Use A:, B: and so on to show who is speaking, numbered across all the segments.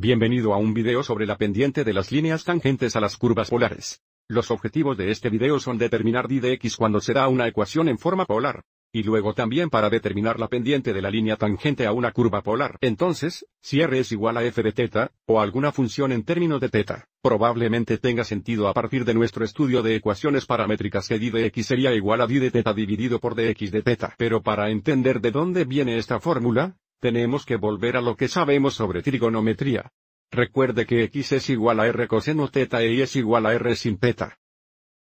A: Bienvenido a un video sobre la pendiente de las líneas tangentes a las curvas polares. Los objetivos de este video son determinar d de cuando se da una ecuación en forma polar, y luego también para determinar la pendiente de la línea tangente a una curva polar. Entonces, si r es igual a f de teta, o alguna función en términos de teta, probablemente tenga sentido a partir de nuestro estudio de ecuaciones paramétricas que d de x sería igual a d de teta dividido por dx de teta. Pero para entender de dónde viene esta fórmula, tenemos que volver a lo que sabemos sobre trigonometría. Recuerde que x es igual a r coseno teta e y es igual a r sin teta.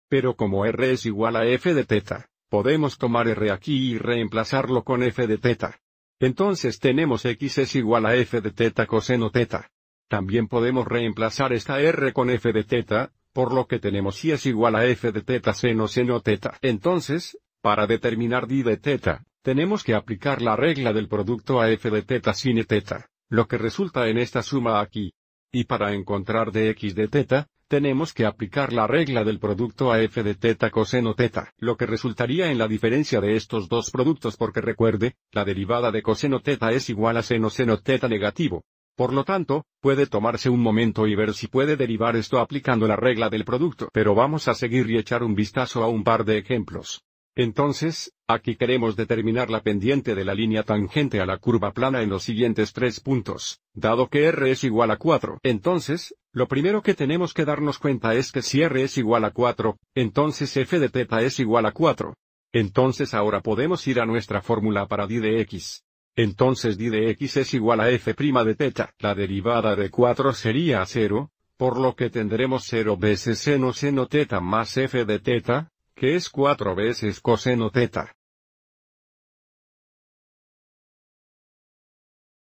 A: Pero como r es igual a f de teta, podemos tomar r aquí y reemplazarlo con f de teta. Entonces tenemos x es igual a f de teta coseno teta. También podemos reemplazar esta r con f de teta, por lo que tenemos y es igual a f de teta seno seno teta. Entonces, para determinar d de teta, tenemos que aplicar la regla del producto a f de teta sin e teta, lo que resulta en esta suma aquí. Y para encontrar dx de teta, tenemos que aplicar la regla del producto a f de teta coseno teta, lo que resultaría en la diferencia de estos dos productos porque recuerde, la derivada de coseno teta es igual a seno seno teta negativo. Por lo tanto, puede tomarse un momento y ver si puede derivar esto aplicando la regla del producto. Pero vamos a seguir y echar un vistazo a un par de ejemplos. Entonces, aquí queremos determinar la pendiente de la línea tangente a la curva plana en los siguientes tres puntos, dado que R es igual a 4. Entonces, lo primero que tenemos que darnos cuenta es que si R es igual a 4, entonces f de teta es igual a 4. Entonces ahora podemos ir a nuestra fórmula para d de x. Entonces d de x es igual a f' de teta. La derivada de 4 sería 0, por lo que tendremos 0
B: veces seno seno teta más f de teta que es cuatro veces coseno teta.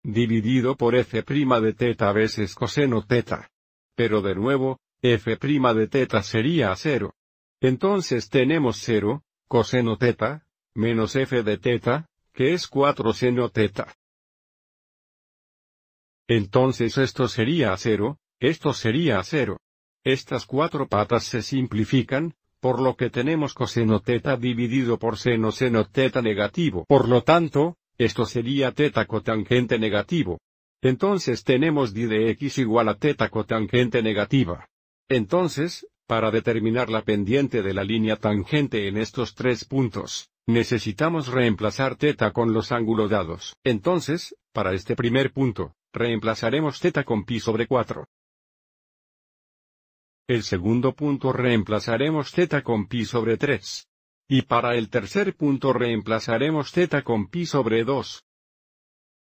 B: Dividido por f' de teta veces coseno teta. Pero de nuevo, f'
A: de teta sería cero. Entonces tenemos 0, coseno teta, menos f de teta, que es 4 seno teta. Entonces esto sería 0, esto sería 0. Estas cuatro patas se simplifican, por lo que tenemos coseno teta dividido por seno seno teta negativo. Por lo tanto, esto sería teta cotangente negativo. Entonces tenemos di de x igual a teta cotangente negativa. Entonces, para determinar la pendiente de la línea tangente en estos tres puntos, necesitamos reemplazar teta con los ángulos dados. Entonces, para este primer punto, reemplazaremos teta con pi sobre 4. El segundo punto reemplazaremos θ con pi sobre 3. Y para el tercer punto reemplazaremos θ con pi sobre 2.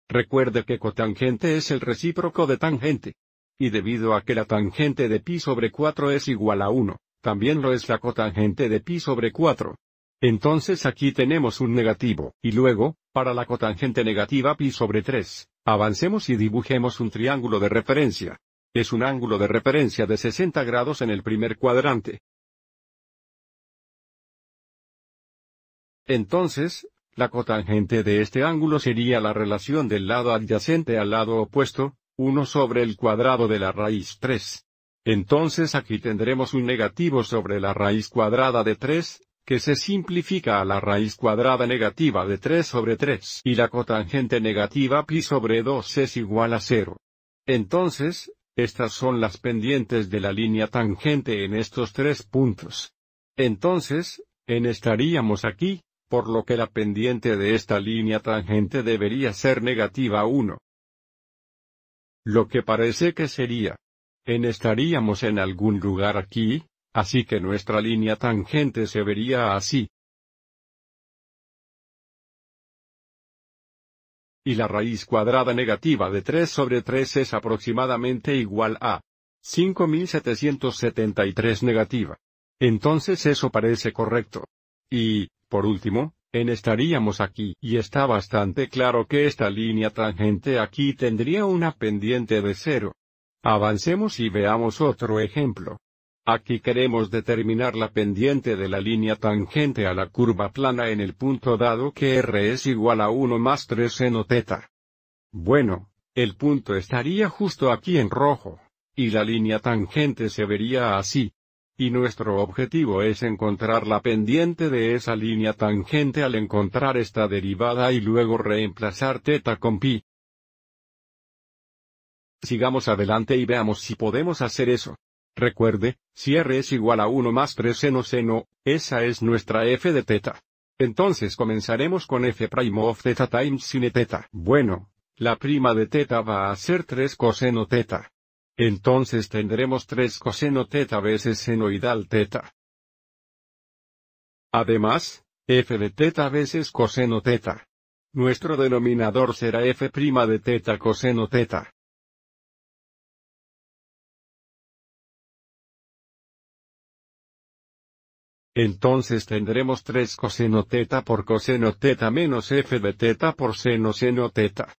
A: Recuerde que cotangente es el recíproco de tangente. Y debido a que la tangente de pi sobre 4 es igual a 1, también lo es la cotangente de pi sobre 4. Entonces aquí tenemos un negativo, y luego, para la cotangente negativa pi sobre 3, avancemos
B: y dibujemos un triángulo de referencia. Es un ángulo de referencia de 60 grados en el primer cuadrante. Entonces, la cotangente de este ángulo sería la relación del lado adyacente al
A: lado opuesto, 1 sobre el cuadrado de la raíz 3. Entonces aquí tendremos un negativo sobre la raíz cuadrada de 3, que se simplifica a la raíz cuadrada negativa de 3 sobre 3 y la cotangente negativa pi sobre 2 es igual a 0. Entonces, estas son las pendientes de la línea tangente en estos tres puntos. Entonces, en estaríamos aquí, por lo que la pendiente de esta línea tangente debería ser negativa 1. Lo que parece que sería. En estaríamos en algún lugar
B: aquí, así que nuestra línea tangente se vería así. y la raíz cuadrada negativa
A: de 3 sobre 3 es aproximadamente igual a 5773 negativa. Entonces eso parece correcto. Y, por último, en estaríamos aquí y está bastante claro que esta línea tangente aquí tendría una pendiente de cero. Avancemos y veamos otro ejemplo. Aquí queremos determinar la pendiente de la línea tangente a la curva plana en el punto dado que R es igual a 1 más 3 seno teta. Bueno, el punto estaría justo aquí en rojo, y la línea tangente se vería así. Y nuestro objetivo es encontrar la pendiente de esa línea tangente al encontrar esta derivada y luego reemplazar teta con pi. Sigamos adelante y veamos si podemos hacer eso. Recuerde, si R es igual a 1 más 3 seno seno, esa es nuestra f de teta. Entonces comenzaremos con f' of teta times sine teta. Bueno, la prima de teta va a ser 3 coseno teta. Entonces tendremos 3 coseno teta veces senoidal teta. Además, f de teta
B: veces coseno teta. Nuestro denominador será f' de teta coseno teta. Entonces tendremos 3 coseno teta por coseno teta menos f de teta por seno seno teta.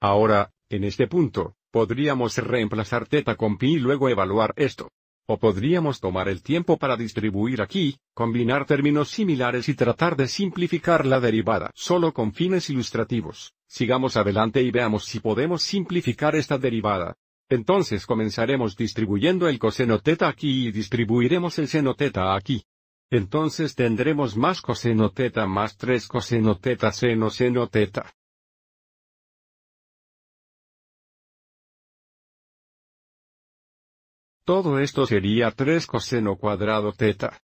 B: Ahora, en este punto, podríamos
A: reemplazar teta con pi y luego evaluar esto. O podríamos tomar el tiempo para distribuir aquí, combinar términos similares y tratar de simplificar la derivada solo con fines ilustrativos. Sigamos adelante y veamos si podemos simplificar esta derivada. Entonces comenzaremos distribuyendo el coseno teta aquí y distribuiremos el seno teta
B: aquí. Entonces tendremos más coseno teta más 3 coseno teta seno seno teta. Todo esto sería 3 coseno cuadrado teta.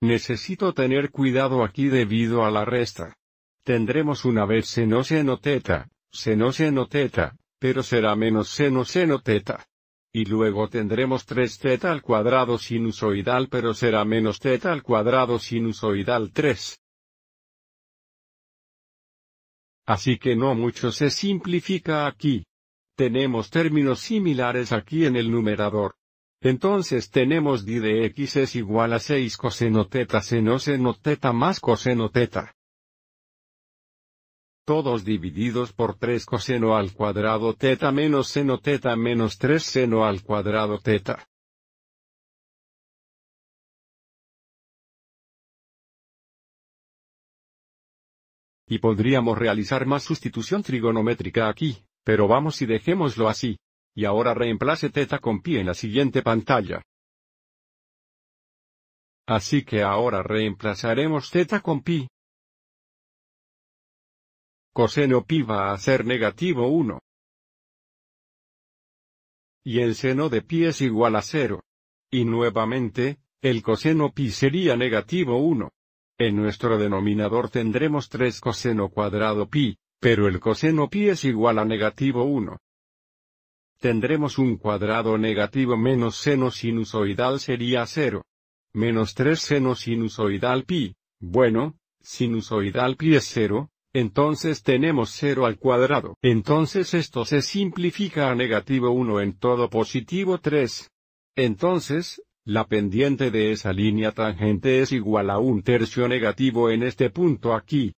B: Necesito tener cuidado aquí debido a la resta. Tendremos una vez seno seno teta,
A: seno seno teta, pero será menos seno seno teta. Y luego tendremos 3 teta al cuadrado sinusoidal pero será menos teta al cuadrado sinusoidal 3. Así que no mucho se simplifica aquí. Tenemos términos similares aquí en el numerador. Entonces tenemos d de x es igual a 6 coseno teta seno seno teta más coseno teta. Todos divididos por
B: 3 coseno al cuadrado teta menos seno teta menos 3 seno al cuadrado teta. Y podríamos realizar más sustitución
A: trigonométrica aquí. Pero vamos y dejémoslo así. Y ahora reemplace teta con pi en la siguiente
B: pantalla. Así que ahora reemplazaremos teta con pi. Coseno pi va a ser negativo 1. Y el seno de pi es igual
A: a 0. Y nuevamente, el coseno pi sería negativo 1. En nuestro denominador tendremos 3 coseno cuadrado pi, pero el coseno pi es igual a negativo 1. Tendremos un cuadrado negativo menos seno sinusoidal sería 0. Menos 3 seno sinusoidal pi. Bueno, sinusoidal pi es 0, entonces tenemos 0 al cuadrado. Entonces esto se simplifica a negativo 1 en todo positivo 3. Entonces, la pendiente de esa línea tangente es igual a un tercio negativo en este punto aquí.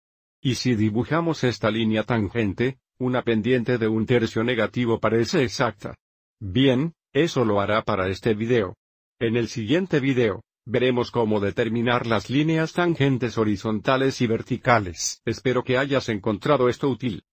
A: Y si dibujamos esta línea tangente, una pendiente de un tercio negativo parece exacta. Bien, eso lo hará para este video. En el siguiente video, veremos cómo determinar las líneas tangentes
B: horizontales y verticales. Espero que hayas encontrado esto útil.